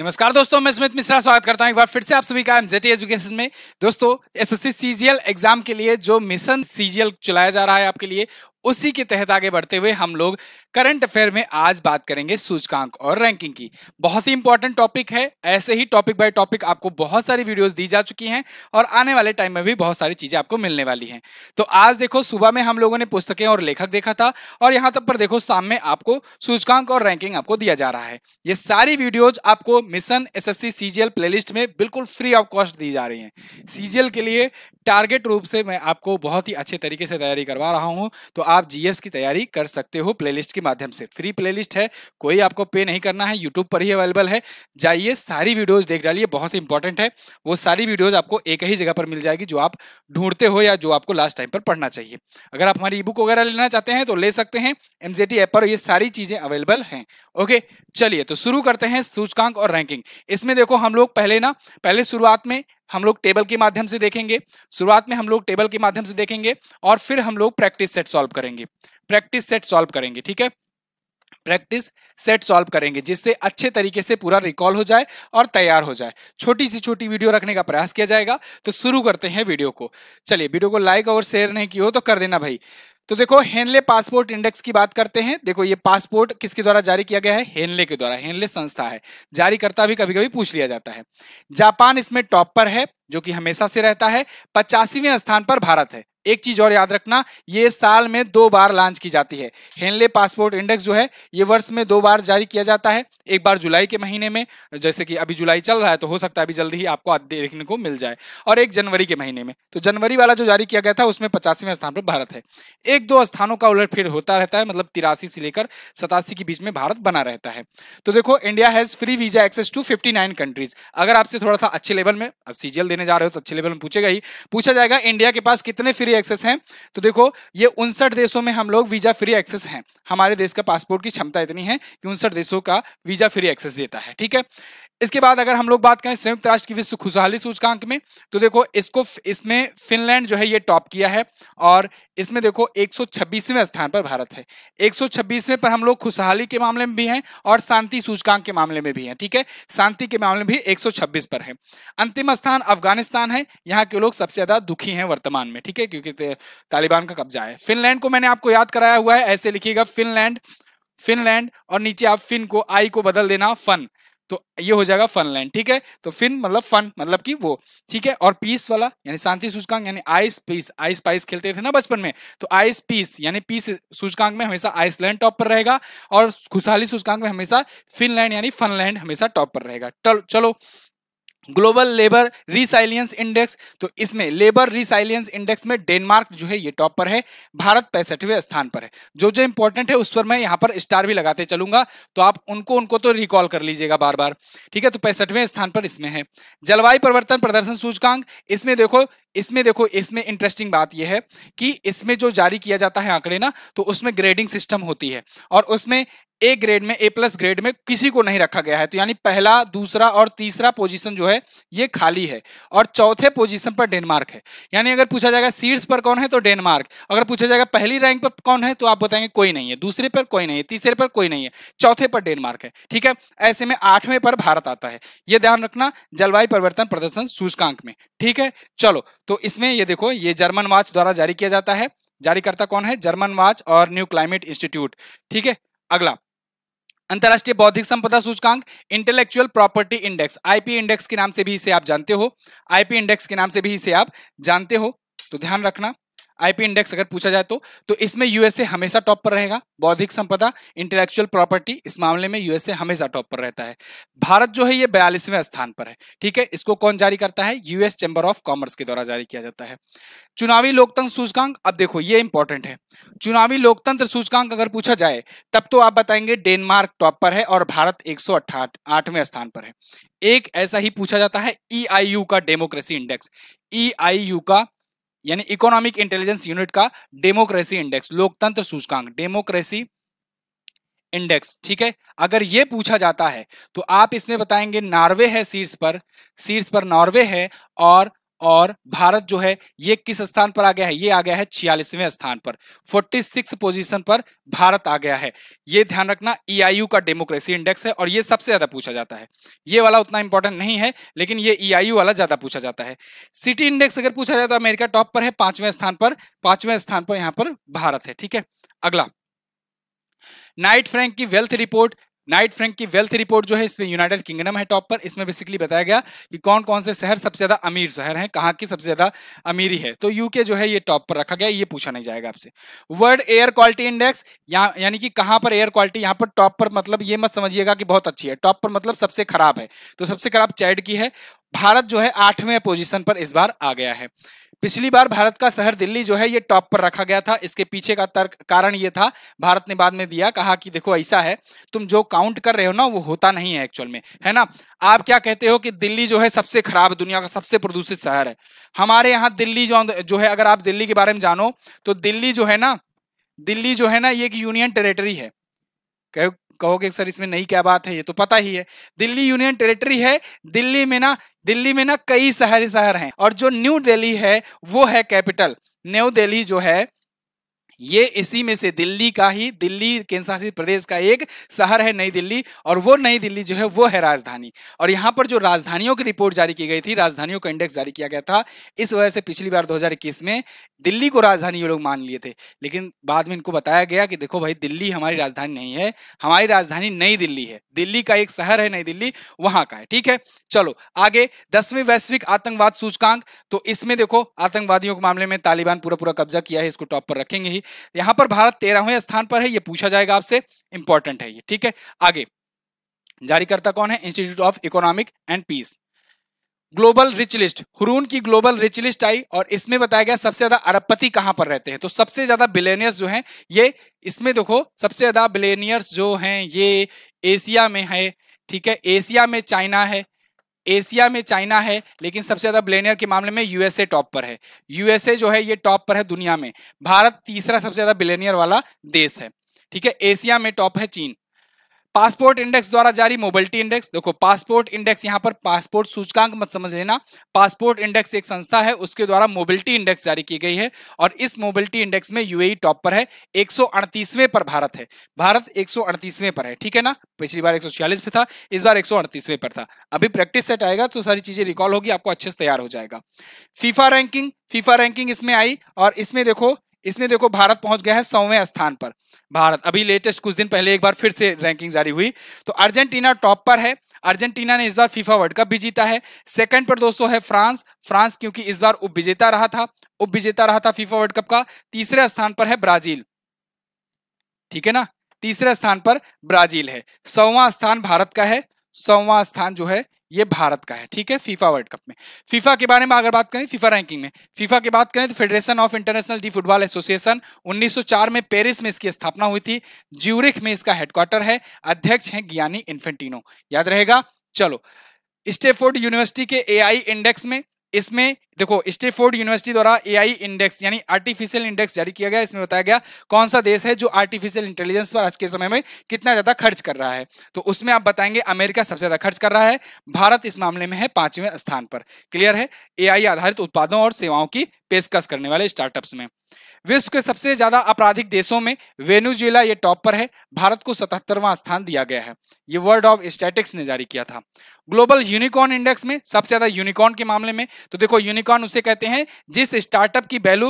नमस्कार दोस्तों मैं सुमित मिश्रा स्वागत करता हूं एक बार फिर से आप सभी का एमजेटी एजुकेशन में दोस्तों एसएससी सीजीएल एग्जाम के लिए जो मिशन सीजीएल चलाया जा रहा है आपके लिए उसी के तहत आगे बढ़ते हुए हम लोग करंट अफेयर में आज बात करेंगे सूचकांक और रैंकिंग की बहुत ही इंपॉर्टेंट टॉपिक है ऐसे ही टॉपिक बाय टॉपिक आपको बहुत सारी वीडियोस दी जा चुकी हैं और आने वाले टाइम में भी बहुत सारी चीजें आपको मिलने वाली हैं तो आज देखो सुबह में हम लोगों ने पुस्तकें और लेखक देखा था और यहां तक पर देखो शाम में आपको सूचकांक और रैंकिंग आपको दिया जा रहा है ये सारी वीडियोज आपको mission S S CGL playlist में बिल्कुल फ्री ऑफ कॉस्ट दी जा रही है सीजीएल के लिए टारगेट रूप से मैं आपको बहुत ही अच्छे तरीके से तैयारी करवा रहा हूँ तो आप जीएस की तैयारी कर सकते हो प्लेलिस्ट के माध्यम से फ्री प्लेलिस्ट है कोई आपको पे नहीं करना है यूट्यूब पर ही अवेलेबल है जाइए सारी वीडियोज देख डालिए बहुत ही इंपॉर्टेंट है वो सारी वीडियोज आपको एक ही जगह पर मिल जाएगी जो आप ढूंढते हो या जो आपको लास्ट टाइम पर पढ़ना चाहिए अगर आप हमारी ई बुक वगैरह लेना चाहते हैं तो ले सकते हैं एमजेटी ऐप पर ये सारी चीजें अवेलेबल है ओके चलिए तो शुरू करते हैं सूचकांक और रैंकिंग इसमें देखो हम लोग पहले ना पहले शुरुआत में हम लोग टेबल के माध्यम से देखेंगे शुरुआत में हम लोग टेबल के माध्यम से देखेंगे और फिर हम लोग प्रैक्टिस सेट सॉल्व करेंगे प्रैक्टिस सेट सॉल्व करेंगे ठीक है प्रैक्टिस सेट सॉल्व करेंगे जिससे अच्छे तरीके से पूरा रिकॉल हो जाए और तैयार हो जाए छोटी सी छोटी वीडियो रखने का प्रयास किया जाएगा तो शुरू करते हैं वीडियो को चलिए वीडियो को लाइक और शेयर नहीं किया हो तो कर देना भाई तो देखो हेनले पासपोर्ट इंडेक्स की बात करते हैं देखो ये पासपोर्ट किसके द्वारा जारी किया गया है हेनले के द्वारा हेनले संस्था है जारी करता भी कभी कभी पूछ लिया जाता है जापान इसमें टॉप पर है जो कि हमेशा से रहता है पचासीवें स्थान पर भारत है एक चीज और याद रखना ये साल में दो बार लॉन्च की जाती है हेनले पासपोर्ट इंडेक्स जो है ये वर्ष में दो बार जारी किया जाता है एक बार जुलाई के महीने में जैसे कि अभी जुलाई चल रहा है तो हो सकता है अभी जल्दी ही आपको देखने को मिल जाए और एक जनवरी के महीने में तो जनवरी वाला जो जारी किया गया था उसमें पचासीवें स्थान पर भारत है एक दो स्थानों का फिर होता रहता है मतलब तिरासी से लेकर सतासी के बीच में भारत बना रहता है तो देखो India has free visa access to fifty countries अगर आपसे थोड़ा सा अच्छे लेवल में सीजीएल देने जा रहे हो तो अच्छे लेवल में पूछेगा ही पूछा जाएगा इंडिया के पास कितने फ्री फ्री एक्सेस हैं तो देखो ये उनसठ देशों में हम लोग वीजा फ्री एक्सेस हैं हमारे देश का पासपोर्ट की क्षमता इतनी है कि उनसठ देशों का वीजा फ्री एक्सेस देता है ठीक है इसके बाद अगर हम लोग बात करें संयुक्त राष्ट्र की विश्व खुशहाली सूचकांक में तो देखो इसको इसमें फिनलैंड जो है ये टॉप किया है और इसमें देखो 126वें स्थान पर भारत है 126वें पर हम लोग खुशहाली के मामले में भी हैं और शांति सूचकांक के मामले में भी हैं ठीक है शांति के मामले में भी 126 पर है अंतिम स्थान अफगानिस्तान है यहाँ के लोग सबसे ज्यादा दुखी हैं वर्तमान में ठीक है क्योंकि तालिबान का कब्जा है फिनलैंड को मैंने आपको याद कराया हुआ है ऐसे लिखिएगा फिनलैंड फिनलैंड और नीचे आप फिन को आई को बदल देना फन तो ये हो जाएगा फनलैंड ठीक है तो फिन मतलब फन मतलब कि वो ठीक है और पीस वाला यानी शांति सूचकांक यानी आइस पीस आइस पाइस खेलते थे ना बचपन में तो आइस पीस यानी पीस सूचकांक में हमेशा आइसलैंड टॉप पर रहेगा और खुशहाली सूचकांक में हमेशा फिनलैंड यानी फनलैंड हमेशा टॉप पर रहेगा चलो ग्लोबल लेबर रिसाइलियंस इंडेक्स तो इसमें लेबर रिसाइलियंस इंडेक्स में डेनमार्क जो है ये टॉप पर है भारत पैंसठवें स्थान पर है जो जो इंपॉर्टेंट है उस पर मैं यहाँ पर स्टार भी लगाते चलूंगा तो आप उनको उनको तो रिकॉल कर लीजिएगा बार बार ठीक है तो पैंसठवें स्थान पर इसमें है जलवायु परिवर्तन प्रदर्शन सूचकांक इसमें देखो इसमें देखो इसमें इंटरेस्टिंग बात यह है कि इसमें जो जारी किया जाता है आंकड़े ना तो उसमें ग्रेडिंग सिस्टम होती है और उसमें ए ग्रेड में ए प्लस ग्रेड में किसी को नहीं रखा गया है तो यानी पहला दूसरा और तीसरा पोजीशन जो है ये खाली है और चौथे पोजीशन पर डेनमार्क है यानी अगर पूछा जाएगा सीड्स पर कौन है तो डेनमार्क अगर पूछा जाएगा पहली रैंक पर कौन है तो आप बताएंगे कोई नहीं है दूसरे पर कोई नहीं है तीसरे पर कोई नहीं है चौथे पर डेनमार्क है ठीक है ऐसे में आठवें पर भारत आता है ये ध्यान रखना जलवायु परिवर्तन प्रदर्शन सूचकांक में ठीक है चलो तो इसमें ये देखो ये जर्मन वाच द्वारा जारी किया जाता है जारी करता कौन है जर्मन वाच और न्यू क्लाइमेट इंस्टीट्यूट ठीक है अगला अंतर्राष्ट्रीय बौद्धिक संपदा सूचकांक intellectual property index IP index के नाम से भी इसे आप जानते हो आईपी इंडेक्स के नाम से भी इसे आप जानते हो तो ध्यान रखना आईपी इंडेक्स अगर पूछा जाए तो तो इसमें यूएसए हमेशा टॉप पर रहेगा बौद्धिक संपदा इंटेलेक्चुअल प्रॉपर्टी इस मामले में यूएसए हमेशा टॉप पर रहता है भारत जो है ये बयालीसवें स्थान पर है ठीक है इसको कौन जारी करता है यूएस चैंबर ऑफ कॉमर्स के द्वारा जारी किया जाता है चुनावी लोकतंत्र सूचकांक अब देखो ये इंपॉर्टेंट है चुनावी लोकतंत्र सूचकांक अगर पूछा जाए तब तो आप बताएंगे डेनमार्क टॉप पर है और भारत एक सौ आठवें स्थान पर है एक ऐसा ही पूछा जाता है ई e का डेमोक्रेसी इंडेक्स ई का यानी इकोनॉमिक इंटेलिजेंस यूनिट का डेमोक्रेसी इंडेक्स लोकतंत्र सूचकांक डेमोक्रेसी इंडेक्स ठीक है अगर ये पूछा जाता है तो आप इसमें बताएंगे नॉर्वे है शीर्ष पर शीर्ष पर नॉर्वे है और और भारत जो है ये किस स्थान पर आ गया है ये आ गया है छियालीसवें स्थान पर फोर्टी सिक्स पोजिशन पर भारत आ गया है ये ध्यान रखना ई e का डेमोक्रेसी इंडेक्स है और ये सबसे ज्यादा पूछा जाता है ये वाला उतना इंपॉर्टेंट नहीं है लेकिन ये ई e वाला ज्यादा पूछा जाता है सिटी इंडेक्स अगर पूछा जाए तो अमेरिका टॉप पर है पांचवें स्थान पर पांचवें स्थान पर यहां पर भारत है ठीक है अगला नाइट फ्रैंक की वेल्थ रिपोर्ट नाइट फ्रैंक की वेल्थ रिपोर्ट जो है इसमें यूनाइटेड किंगडम है टॉप पर इसमें बेसिकली बताया गया कि कौन कौन से शहर सबसे ज्यादा अमीर शहर हैं कहाँ की सबसे ज्यादा अमीरी है तो यूके जो है ये टॉप पर रखा गया ये पूछा नहीं जाएगा आपसे वर्ल्ड एयर क्वालिटी इंडेक्स यानी कि कहाँ पर एयर क्वालिटी यहाँ पर टॉप पर मतलब ये मत समझिएगा कि बहुत अच्छी है टॉप पर मतलब सबसे खराब है तो सबसे खराब चैड की है भारत जो है आठवें पोजिशन पर इस बार आ गया है पिछली बार भारत का शहर दिल्ली जो है ये टॉप पर रखा गया था इसके पीछे का तर्क कारण ये था भारत ने बाद में दिया कहा कि देखो ऐसा है तुम जो काउंट कर रहे हो ना वो होता नहीं है एक्चुअल में है ना आप क्या कहते हो कि दिल्ली जो है सबसे खराब दुनिया का सबसे प्रदूषित शहर है हमारे यहाँ दिल्ली जो जो है अगर आप दिल्ली के बारे में जानो तो दिल्ली जो है ना दिल्ली जो है ना ये एक यूनियन टेरेटरी है कहोगे सर इसमें नई क्या बात है ये तो पता ही है दिल्ली यूनियन टेरेटरी है दिल्ली में ना दिल्ली में ना कई शहर शहर हैं और जो न्यू दिल्ली है वो है कैपिटल न्यू दिल्ली जो है ये इसी में से दिल्ली का ही दिल्ली केंद्रशासित प्रदेश का एक शहर है नई दिल्ली और वो नई दिल्ली जो है वो है राजधानी और यहाँ पर जो राजधानियों की रिपोर्ट जारी की गई थी राजधानियों का इंडेक्स जारी किया गया था इस वजह से पिछली बार 2021 में दिल्ली को राजधानी ये लोग मान लिए थे लेकिन बाद में इनको बताया गया कि देखो भाई दिल्ली हमारी राजधानी नहीं है हमारी राजधानी नई दिल्ली है दिल्ली का एक शहर है नई दिल्ली वहां का है ठीक है चलो आगे दसवीं वैश्विक आतंकवाद सूचकांक तो इसमें देखो आतंकवादियों के मामले में तालिबान पूरा पूरा कब्जा किया है इसको टॉप पर रखेंगे ही यहां पर भारत तेरहवें स्थान पर है ये पूछा जाएगा आपसे इंपॉर्टेंट है ये ठीक है आगे जारीकर्ता कौन है institute of Economic and Peace global rich list Hurun की ग्लोबल रिच लिस्ट आई और इसमें बताया गया सबसे ज्यादा अरबपति कहां पर रहते हैं तो सबसे ज्यादा बिलेनियर्स जो हैं ये इसमें देखो सबसे ज्यादा बिलेनियर्स जो हैं ये एशिया में है ठीक है एशिया में चाइना है एशिया में चाइना है लेकिन सबसे ज्यादा बिलेनियर के मामले में यूएसए टॉप पर है यूएसए जो है ये टॉप पर है दुनिया में भारत तीसरा सबसे ज्यादा बिलेनियर वाला देश है ठीक है एशिया में टॉप है चीन पासपोर्ट इंडेक्स द्वारा जारी मोबिलिटी इंडेक्स देखो पासपोर्ट इंडेक्स यहाँ पर पासपोर्ट सूचकांक मत समझ लेना पासपोर्ट इंडेक्स एक संस्था है उसके द्वारा मोबिलिटी इंडेक्स जारी की गई है और इस मोबिलिटी इंडेक्स में यूएई टॉप पर है एक पर भारत है भारत एक पर है ठीक है ना पिछली बार एक पे था इस बार एक पर था अभी प्रैक्टिस सेट आएगा तो सारी चीजें रिकॉल होगी आपको अच्छे से तैयार हो जाएगा फीफा रैंकिंग फीफा रैंकिंग इसमें आई और इसमें देखो इसमें देखो भारत पहुंच गया है सौवें स्थान पर भारत अभी लेटेस्ट कुछ दिन पहले एक बार फिर से रैंकिंग जारी हुई तो अर्जेंटीना टॉप पर है अर्जेंटीना ने इस बार फीफा वर्ल्ड कप भी जीता है सेकंड पर दोस्तों है फ्रांस फ्रांस क्योंकि इस बार उप विजेता रहा था उप विजेता रहा था फीफा वर्ल्ड कप का तीसरे स्थान पर है ब्राजील ठीक है ना तीसरे स्थान पर ब्राजील है सौवा स्थान भारत का है सौवा स्थान जो है ये भारत का है ठीक है फीफा वर्ल्ड कप में फीफा के बारे में अगर बात करें फीफा रैंकिंग में फीफा की बात करें तो federation of international de football association 1904 में पेरिस में इसकी स्थापना हुई थी ज्यूरिख में इसका हेडक्वार्टर है अध्यक्ष हैं ज्ञानी इन्फेंटिनो याद रहेगा चलो स्टेफोर्ड यूनिवर्सिटी के ए इंडेक्स में इसमें देखो स्टेफोर्ड यूनिवर्सिटी द्वारा एआई इंडेक्स यानी आर्टिफिशियल इंडेक्स जारी किया गया इसमें बताया गया कौन सा देश है जो आर्टिफिशियल इंटेलिजेंस पर आज के समय में कितना ज्यादा खर्च कर रहा है तो उसमें आप बताएंगे अमेरिका सबसे ज्यादा खर्च कर रहा है भारत इस मामले में है पांचवें स्थान पर क्लियर है ए आधारित उत्पादों और सेवाओं की पेशकश करने वाले स्टार्टअप्स में विश्व के सबसे ज्यादा आपराधिक देशों में वेनुजुएला ये टॉप पर है भारत को सतहत्तरवां स्थान दिया गया है ये वर्ल्ड ऑफ स्टैटिक्स ने जारी किया था ग्लोबल यूनिकॉर्न इंडेक्स में सबसे ज्यादा यूनिकॉर्न के मामले में तो देखो यूनिकॉर्न उसे कहते हैं जिस स्टार्टअप की value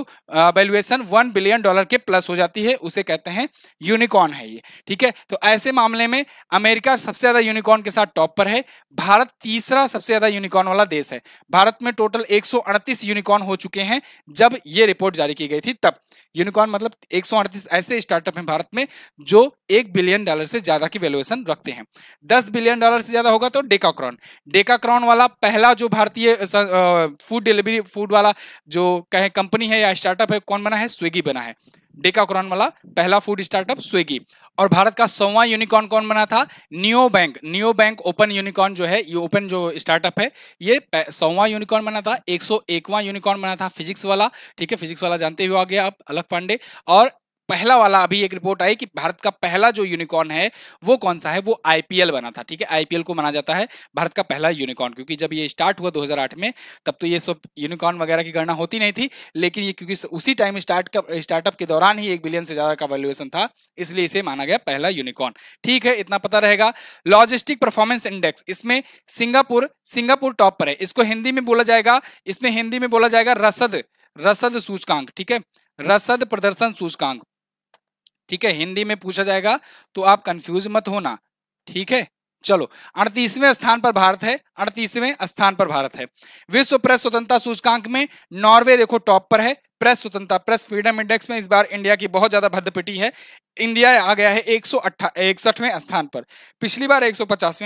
valuation one billion dollar के प्लस हो जाती है उसे कहते हैं यूनिकॉर्न है ये ठीक है तो ऐसे मामले में अमेरिका सबसे ज्यादा यूनिकॉर्न के साथ टॉप पर है भारत तीसरा सबसे ज्यादा यूनिकॉर्न वाला देश है भारत में टोटल एक यूनिकॉर्न हो चुके हैं जब ये रिपोर्ट जारी की गई थी तब यूनिकॉर्न मतलब एक ऐसे स्टार्टअप हैं भारत में जो एक बिलियन डॉलर से ज्यादा की वैल्यूएशन रखते हैं दस बिलियन डॉलर से ज्यादा होगा तो डेकाक्रॉन डेकाक्रॉन वाला पहला जो भारतीय फूड डिलीवरी फूड वाला जो कहे कंपनी है या स्टार्टअप है कौन बना है स्विगी बना है डेकाक्रॉन वाला पहला फूड स्टार्टअप स्विगी और भारत का सौवा यूनिकॉर्न कौन बना था neo bank neo bank Open unicorn जो है ये ओपन जो स्टार्टअप है ये सौवा यूनिकॉर्न बना था एक यूनिकॉर्न बना था फिजिक्स वाला ठीक है फिजिक्स वाला जानते हुए आ गया आप अलग पांडे और पहला वाला अभी एक रिपोर्ट आई कि भारत का पहला जो यूनिकॉर्न है वो कौन सा है वो आईपीएल बना था ठीक है आईपीएल को माना जाता है भारत का पहला यूनिकॉर्न क्योंकि जब ये स्टार्ट हुआ 2008 में तब तो ये सब यूनिकॉर्न वगैरह की गणना होती नहीं थी लेकिन ये क्योंकि उसी टाइम स्टार्ट स्टार्टअप के दौरान ही एक बिलियन से ज्यादा का वैल्यूएशन था इसलिए इसे माना गया पहला यूनिकॉर्न ठीक है इतना पता रहेगा लॉजिस्टिक परफॉर्मेंस इंडेक्स इसमें सिंगापुर सिंगापुर टॉप पर है इसको हिंदी में बोला जाएगा इसमें हिंदी में बोला जाएगा रसद रसद सूचकांक ठीक है रसद प्रदर्शन सूचकांक ठीक है हिंदी में पूछा जाएगा तो आप कंफ्यूज मत होना ठीक है चलो अड़तीसवें स्थान पर भारत है अड़तीसवें स्थान पर भारत है विश्व प्रेस स्वतंत्रता सूचकांक में नॉर्वे देखो टॉप पर है प्रेस स्वतंत्रता प्रेस फ्रीडम इंडेक्स में इस बार इंडिया की बहुत ज्यादा भद्दपिटी है इंडिया आ गया है एक सौ स्थान पर पिछली बार एक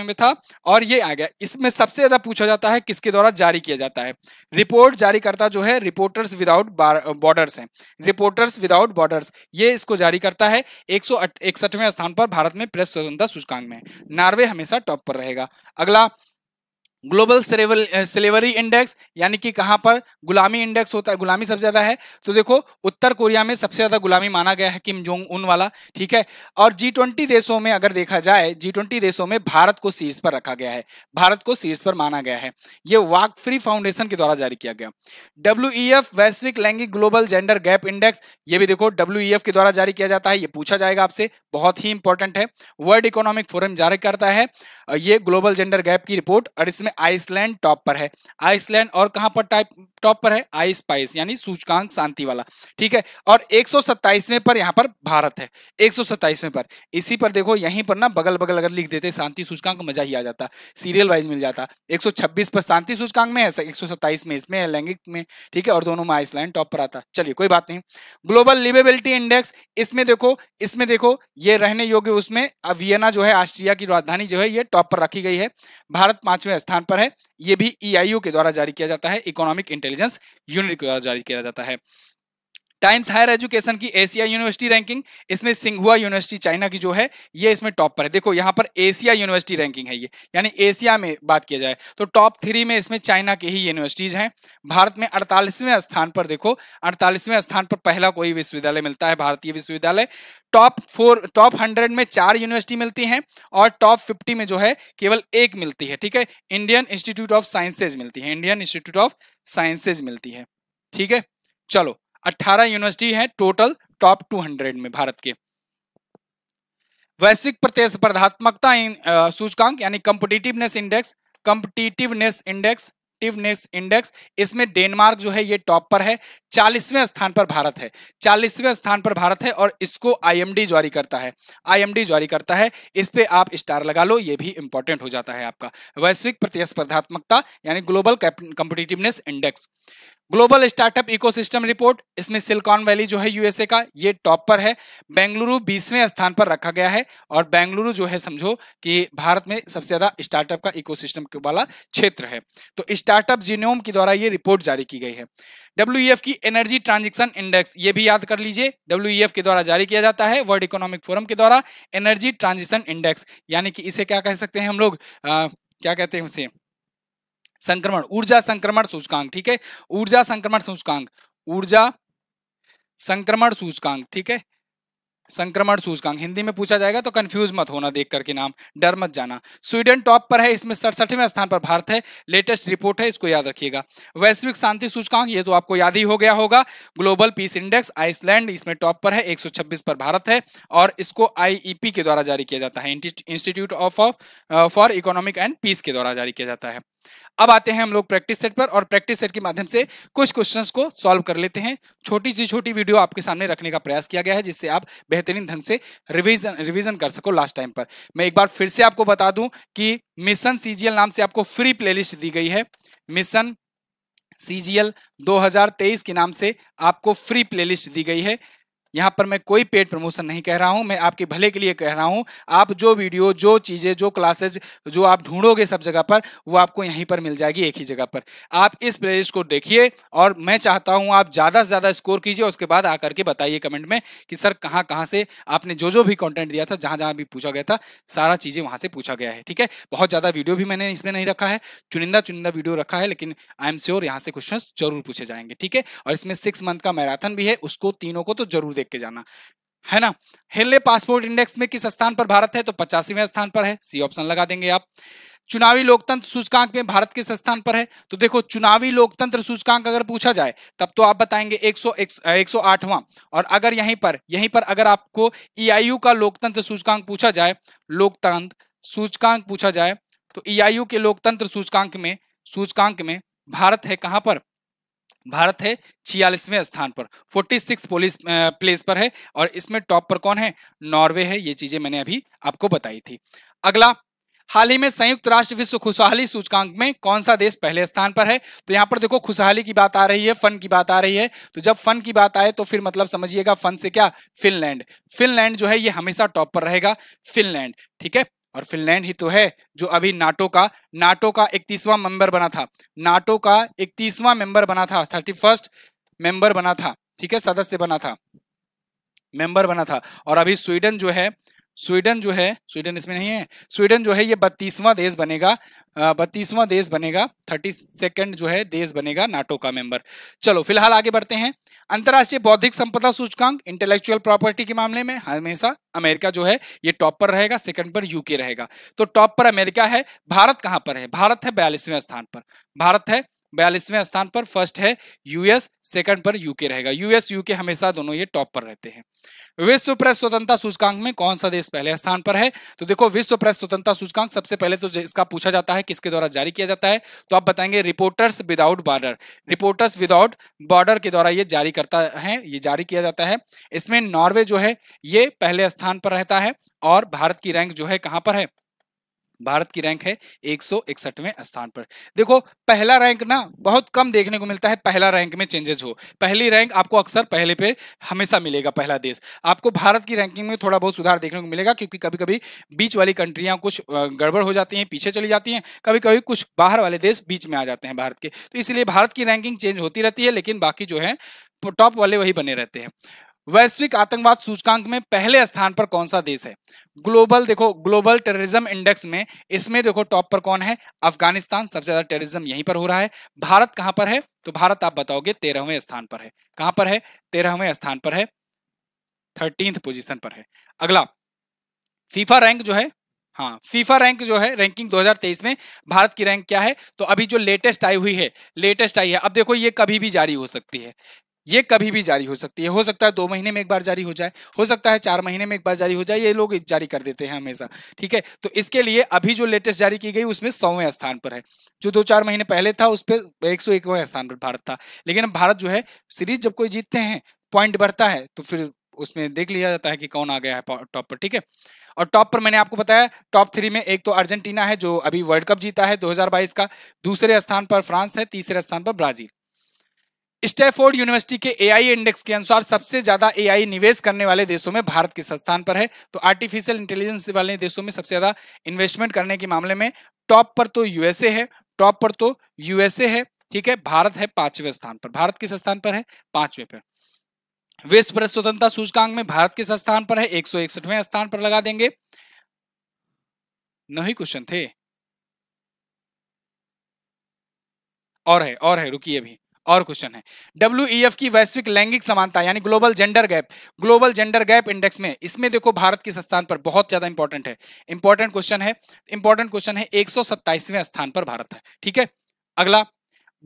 में था और ये आ गया इसमें सबसे ज्यादा पूछा जाता है किसके द्वारा जारी किया जाता है रिपोर्ट जारी करता जो है रिपोर्टर्स विदाउट बॉर्डर्स है रिपोर्टर्स विदाउट बॉर्डर्स ये इसको जारी करता है एक स्थान पर भारत में प्रेस स्वतंत्रता सूचकांक में नॉर्वे हमेशा टॉप पर रहेगा अगला ग्लोबल सिलेवरी इंडेक्स यानी कि कहाँ पर गुलामी इंडेक्स होता है गुलामी सबसे ज्यादा है तो देखो उत्तर कोरिया में सबसे ज्यादा गुलामी माना गया है किम जोंग उन वाला ठीक है और जी ट्वेंटी देशों में अगर देखा जाए जी ट्वेंटी देशों में भारत को शीर्ष पर रखा गया है भारत को शीर्ष पर माना गया है ये वाक फ्री फाउंडेशन के द्वारा जारी किया गया डब्ल्यू e वैश्विक लैंगिक ग्लोबल जेंडर गैप इंडेक्स ये भी देखो डब्ल्यू e के द्वारा जारी किया जाता है ये पूछा जाएगा आपसे बहुत ही इंपॉर्टेंट है वर्ल्ड इकोनॉमिक फोरम जारी करता है ये ग्लोबल जेंडर गैप की रिपोर्ट और इसमें में आइसलैंड टॉप पर है आइसलैंड और कहां पर टाइप टॉप पर है आई स्पाइस यानी सूचकांक शांति वाला ठीक है और एक सौ पर यहाँ पर भारत है एक सौ पर इसी पर देखो यहीं पर ना बगल बगल अगर लिख देते शांति सूचकांक मजा ही आ जाता सीरियल वाइज मिल जाता 126 पर शांति सूचकांक में है एक में इसमें है लैंगिक में ठीक है और दोनों में आइसलैंड टॉप पर आता चलिए कोई बात नहीं ग्लोबल लिवेबिलिटी इंडेक्स इसमें देखो इसमें देखो ये रहने योग्य उसमें वियना जो है ऑस्ट्रिया की राजधानी जो है ये टॉप पर रखी गई है भारत पांचवें स्थान पर है ये भी ईआईयू e के द्वारा जारी किया जाता है इकोनॉमिक इंटेलिजेंस यूनिट के द्वारा जारी किया जाता है टाइम्स हायर एजुकेशन की एशिया यूनिवर्सिटी रैंकिंग इसमें सिंघुआ यूनिवर्सिटी चाइना की जो है ये इसमें टॉप पर है देखो यहाँ पर एशिया यूनिवर्सिटी रैंकिंग है ये यानी एशिया में बात किया जाए तो टॉप थ्री में इसमें चाइना के ही यूनिवर्सिटीज हैं भारत में अड़तालीसवें स्थान पर देखो अड़तालीसवें स्थान पर पहला कोई विश्वविद्यालय मिलता है भारतीय विश्वविद्यालय टॉप फोर टॉप हंड्रेड में चार यूनिवर्सिटी मिलती हैं और टॉप फिफ्टी में जो है केवल एक मिलती है ठीक है इंडियन इंस्टीट्यूट ऑफ साइंसेज मिलती है इंडियन इंस्टीट्यूट ऑफ साइंसेज मिलती है ठीक है चलो 18 यूनिवर्सिटी हैं टोटल टॉप 200 में भारत के वैश्विक प्रतिस्पर्धात्मकता सूचकांक यानी कंपिटिटिवनेस इंडेक्स कंपिटिटिवनेस इंडेक्स टिवनेस इंडेक्स इसमें डेनमार्क जो है ये टॉप पर है चालीसवें स्थान पर भारत है चालीसवें स्थान पर भारत है और इसको आईएमडी जारी करता है आईएमडी जारी करता है इस पे आप स्टार लगा लो ये भी इंपॉर्टेंट हो जाता है आपका वैश्विक प्रतिस्पर्धात्मकता यानी global competitiveness index global startup ecosystem report इसमें सिलिकॉन वैली जो है यूएसए का ये टॉप पर है बेंगलुरु बीसवें स्थान पर रखा गया है और बेंगलुरु जो है समझो कि भारत में सबसे ज्यादा स्टार्टअप का इकोसिस्टम वाला क्षेत्र है तो स्टार्टअप जीनोम के द्वारा ये रिपोर्ट जारी की गई है डब्ल्यू e की एनर्जी ट्रांजेक्शन इंडेक्स ये भी याद कर लीजिए डब्ल्यू e के द्वारा जारी किया जाता है वर्ल्ड इकोनॉमिक फोरम के द्वारा एनर्जी ट्रांजिशन इंडेक्स यानी कि इसे क्या कह सकते हैं हम लोग क्या कहते हैं उसे संक्रमण ऊर्जा संक्रमण सूचकांक ठीक है ऊर्जा संक्रमण सूचकांक ऊर्जा संक्रमण सूचकांक ठीक है संक्रमण सूचकांक हिंदी में पूछा जाएगा तो कंफ्यूज मत होना देख करके नाम डर मत जाना स्वीडन टॉप पर है इसमें सड़सठवें स्थान पर भारत है लेटेस्ट रिपोर्ट है इसको याद रखिएगा वैश्विक शांति सूचकांक ये तो आपको याद ही हो गया होगा ग्लोबल पीस इंडेक्स आइसलैंड इसमें टॉप पर है 126 पर भारत है और इसको आईईपी e के द्वारा जारी किया जाता है institute of for economic and peace के द्वारा जारी किया जाता है अब आते हैं हम लोग प्रैक्टिस सेट पर और प्रैक्टिस सेट के माध्यम से कुछ क्वेश्चंस को सॉल्व कर लेते हैं छोटी सी छोटी वीडियो आपके सामने रखने का प्रयास किया गया है जिससे आप बेहतरीन ढंग से रिवीजन रिवीजन कर सको लास्ट टाइम पर मैं एक बार फिर से आपको बता दूं कि मिशन सीजीएल नाम से आपको फ्री प्ले दी गई है मिशन सीजीएल दो के नाम से आपको फ्री प्ले दी गई है यहाँ पर मैं कोई पेड प्रमोशन नहीं कह रहा हूँ मैं आपके भले के लिए कह रहा हूँ आप जो वीडियो जो चीज़ें जो क्लासेज जो आप ढूंढोगे सब जगह पर वो आपको यहीं पर मिल जाएगी एक ही जगह पर आप इस प्लेलिस्ट को देखिए और मैं चाहता हूँ आप ज़्यादा से ज़्यादा स्कोर कीजिए उसके बाद आकर के बताइए कमेंट में कि सर कहाँ कहाँ से आपने जो जो भी कॉन्टेंट दिया था जहाँ जहाँ भी पूछा गया था सारा चीज़ें वहाँ से पूछा गया है ठीक है बहुत ज़्यादा वीडियो भी मैंने इसमें नहीं रखा है चुनिंदा चुनिंदा वीडियो रखा है लेकिन आई एम श्योर यहाँ से क्वेश्चन जरूर पूछे जाएंगे ठीक है और इसमें सिक्स मंथ का मैराथन भी है उसको तीनों को तो जरूर देख के जाना है ना हेले पासपोर्ट इंडेक्स में किस स्थान पर भारत है तो पचासीवें स्थान पर है सी ऑप्शन लगा देंगे आप चुनावी लोकतंत्र सूचकांक में भारत किस स्थान पर है तो देखो चुनावी लोकतंत्र सूचकांक अगर पूछा जाए तब तो आप बताएंगे 100 108वां और अगर यहीं पर यहीं पर अगर आपको ईआईयू e का लोकतंत्र सूचकांक पूछा जाए लोकतंत्र सूचकांक पूछा जाए तो ईआईयू e के लोकतंत्र सूचकांक में सूचकांक में भारत है कहां पर भारत है छियालीसवें स्थान पर फोर्टी सिक्स पोलिस प्लेस पर है और इसमें टॉप पर कौन है नॉर्वे है ये चीजें मैंने अभी आपको बताई थी अगला हाल ही में संयुक्त राष्ट्र विश्व खुशहाली सूचकांक में कौन सा देश पहले स्थान पर है तो यहाँ पर देखो खुशहाली की बात आ रही है फन की बात आ रही है तो जब फन की बात आए तो फिर मतलब समझिएगा फन से क्या फिनलैंड फिनलैंड जो है ये हमेशा टॉप पर रहेगा फिनलैंड ठीक है और फिनलैंड ही तो है जो अभी नाटो का नाटो का इकतीसवां मेंबर बना था नाटो का इकतीसवां मेंबर बना था थर्टी फर्स्ट मेंबर बना था ठीक है सदस्य बना था मेंबर बना था और अभी स्वीडन जो है स्वीडन जो है स्वीडन इसमें नहीं है स्वीडन जो है ये बत्तीसवां देश बनेगा बत्तीसवां देश बनेगा थर्टी सेकेंड जो है देश बनेगा नाटो का मेंबर चलो फिलहाल आगे बढ़ते हैं अंतर्राष्ट्रीय बौद्धिक संपदा सूचकांक इंटेलेक्चुअल प्रॉपर्टी के मामले में हमेशा अमेरिका जो है ये टॉप पर रहेगा सेकंड पर यूके रहेगा तो टॉप पर अमेरिका है भारत कहां पर है भारत है बयालीसवें स्थान पर भारत है बयालीसवें स्थान पर फर्स्ट है यूएस सेकंड पर यूके रहेगा यूएस यूके हमेशा दोनों ये टॉप पर रहते हैं विश्व प्रेस स्वतंत्रता सूचकांक में कौन सा देश पहले स्थान पर है तो देखो विश्व प्रेस स्वतंत्रता सूचकांक सबसे पहले तो इसका पूछा जाता है किसके द्वारा जारी किया जाता है तो आप बताएंगे reporters without border reporters without border के द्वारा ये जारी करता है ये जारी किया जाता है इसमें नॉर्वे जो है ये पहले स्थान पर रहता है और भारत की रैंक जो है कहाँ पर है भारत की रैंक है एक सौ स्थान पर देखो पहला रैंक ना बहुत कम देखने को मिलता है पहला रैंक में चेंजेस हो पहली रैंक आपको अक्सर पहले पे हमेशा मिलेगा पहला देश आपको भारत की रैंकिंग में थोड़ा बहुत सुधार देखने को मिलेगा क्योंकि कभी कभी बीच वाली कंट्रियां कुछ गड़बड़ हो जाती हैं पीछे चली जाती हैं कभी कभी कुछ बाहर वाले देश बीच में आ जाते हैं भारत के तो इसलिए भारत की रैंकिंग चेंज होती रहती है लेकिन बाकी जो है टॉप वाले वही बने रहते हैं वैश्विक आतंकवाद सूचकांक में पहले स्थान पर कौन सा देश है ग्लोबल देखो ग्लोबल टेररिज्म इंडेक्स में इसमें देखो टॉप पर कौन है अफगानिस्तान सबसे ज्यादा टेररिज्म यहीं पर हो रहा है भारत कहां पर है तो भारत आप बताओगे तेरहवें स्थान पर है कहां पर है तेरहवें स्थान पर है थर्टींथ पोजिशन पर है अगला फीफा रैंक जो है हाँ फीफा रैंक जो है रैंकिंग 2023 में भारत की रैंक क्या है तो अभी जो लेटेस्ट आई हुई है लेटेस्ट आई है अब देखो ये कभी भी जारी हो सकती है ये कभी भी जारी हो सकती है हो सकता है दो महीने में एक बार जारी हो जाए हो सकता है चार महीने में एक बार जारी हो जाए ये लोग जारी कर देते हैं हमेशा ठीक है तो इसके लिए अभी जो लेटेस्ट जारी की गई उसमें सौवें स्थान पर है जो दो चार महीने पहले था उस पर एक सौ एकवें स्थान पर भारत था लेकिन अब भारत जो है सीरीज जब कोई जीतते हैं पॉइंट बढ़ता है तो फिर उसमें देख लिया जाता है कि कौन आ गया है टॉप पर ठीक है और टॉप पर मैंने आपको बताया टॉप थ्री में एक तो अर्जेंटीना है जो अभी वर्ल्ड कप जीता है 2022 का दूसरे स्थान पर फ्रांस है तीसरे स्थान पर ब्राजील स्टेफोर्ड यूनिवर्सिटी के एआई इंडेक्स के अनुसार सबसे ज्यादा एआई निवेश करने वाले देशों में भारत के स्थान पर है तो आर्टिफिशियल इंटेलिजेंस वाले देशों में सबसे ज्यादा इन्वेस्टमेंट करने के मामले में टॉप पर तो यूएसए है टॉप पर तो यूएसए है ठीक है भारत है पांचवें स्थान पर भारत किस स्थान पर है पांचवें पर विश्व प्रेस स्वतंत्रता सूचकांक में भारत किस स्थान पर है एक सौ इकसठवें स्थान पर लगा देंगे नही क्वेश्चन थे और है और है रुकी अभी और क्वेश्चन है डब्ल्यू e की वैश्विक लैंगिक समानता यानी global gender gap global gender gap index में इसमें देखो भारत किस स्थान पर बहुत ज्यादा इंपॉर्टेंट है इंपॉर्टेंट क्वेश्चन है इंपॉर्टेंट क्वेश्चन है एक स्थान पर भारत है ठीक है अगला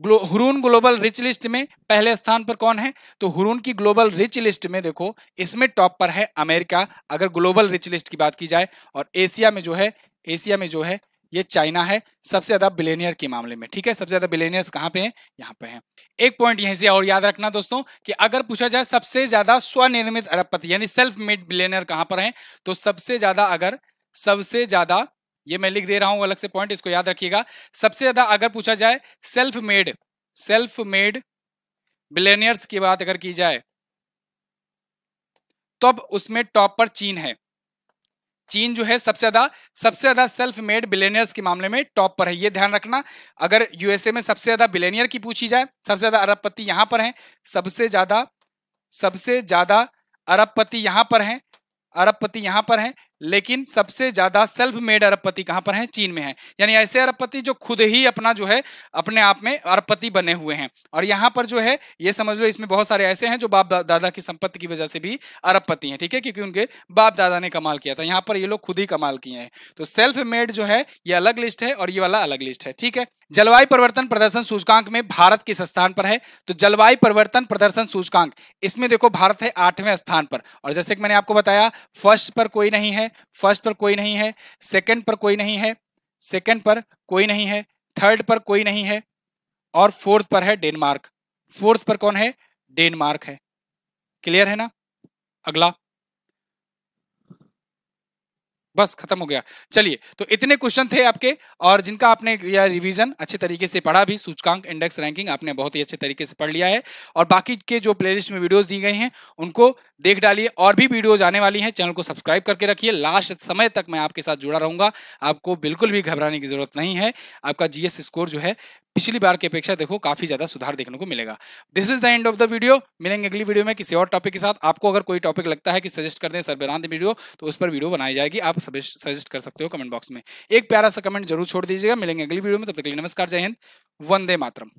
ग्लो, हुरून ग्लोबल रिच लिस्ट में पहले स्थान पर कौन है तो हुरून की ग्लोबल रिच लिस्ट में देखो इसमें टॉप पर है अमेरिका अगर ग्लोबल रिच लिस्ट की बात की जाए और एशिया में जो है एशिया में जो है ये चाइना है सबसे ज्यादा बिलेनियर के मामले में ठीक है सबसे ज्यादा बिलेनियर कहां पे हैं यहां पे हैं एक पॉइंट यहीं से और याद रखना दोस्तों कि अगर पूछा जाए सबसे ज्यादा स्वनिर्मित अरबपति यानी सेल्फ मेड बिलेनियर कहां पर हैं तो सबसे ज्यादा अगर सबसे ज्यादा ये मैं लिख दे रहा हूं अलग से पॉइंट इसको याद रखिएगा सबसे ज्यादा अगर पूछा जाए self made self made billionaires की बात अगर की जाए तो अब उसमें टॉप पर चीन है चीन जो है सबसे ज्यादा सबसे ज्यादा सेल्फ मेड बिलेनियर्स के मामले में टॉप पर है ये ध्यान रखना अगर यूएसए में सबसे ज्यादा बिलेनियर की पूछी जाए सबसे ज्यादा अरबपति यहां पर हैं सबसे ज्यादा सबसे ज्यादा अरबपति यहां पर हैं अरबपति यहां पर हैं लेकिन सबसे ज्यादा सेल्फ मेड अरबपति कहां पर हैं चीन में है यानी ऐसे अरबपति जो खुद ही अपना जो है अपने आप में अरबपति बने हुए हैं और यहां पर जो है ये समझ लो इसमें बहुत सारे ऐसे हैं जो बाप दादा की संपत्ति की वजह से भी अरबपति हैं ठीक है क्योंकि उनके बाप दादा ने कमाल किया था यहां पर ये लोग खुद ही कमाल किए हैं तो सेल्फ मेड जो है ये अलग लिस्ट है और ये वाला अलग लिस्ट है ठीक है जलवायु परिवर्तन प्रदर्शन सूचकांक में भारत किस स्थान पर है तो जलवायु परिवर्तन प्रदर्शन सूचकांक इसमें देखो भारत है आठवें स्थान पर और जैसे कि मैंने आपको बताया फर्स्ट पर कोई नहीं है फर्स्ट पर कोई नहीं है सेकंड पर कोई नहीं है सेकंड पर कोई नहीं है थर्ड पर कोई नहीं है और फोर्थ पर है डेनमार्क फोर्थ पर कौन है डेनमार्क है क्लियर है ना अगला बस खत्म हो गया चलिए तो इतने क्वेश्चन थे आपके और जिनका आपने यह रिवीजन अच्छे तरीके से पढ़ा भी सूचकांक इंडेक्स रैंकिंग आपने बहुत ही अच्छे तरीके से पढ़ लिया है और बाकी के जो प्लेलिस्ट में वीडियोस दी गई हैं उनको देख डालिए और भी वीडियोज आने वाली हैं चैनल को सब्सक्राइब करके रखिए लास्ट समय तक मैं आपके साथ जुड़ा रहूंगा आपको बिल्कुल भी घबराने की जरूरत नहीं है आपका जीएस स्कोर जो है पिछली बार की अपेक्षा देखो काफी ज्यादा सुधार देखने को मिलेगा this is the end of the video मिलेंगे अगली वीडियो में किसी और टॉपिक के साथ आपको अगर कोई टॉपिक लगता है कि सजेस्ट कर दें सर बना वीडियो तो उस पर वीडियो बनाई जाएगी आप सजेस्ट कर सकते हो कमेंट बॉक्स में एक प्यारा सा कमेंट जरूर छोड़ दीजिएगा मिलेंगे अगली वीडियो में तब तक नमस्कार जय हिंद वंदे मातरम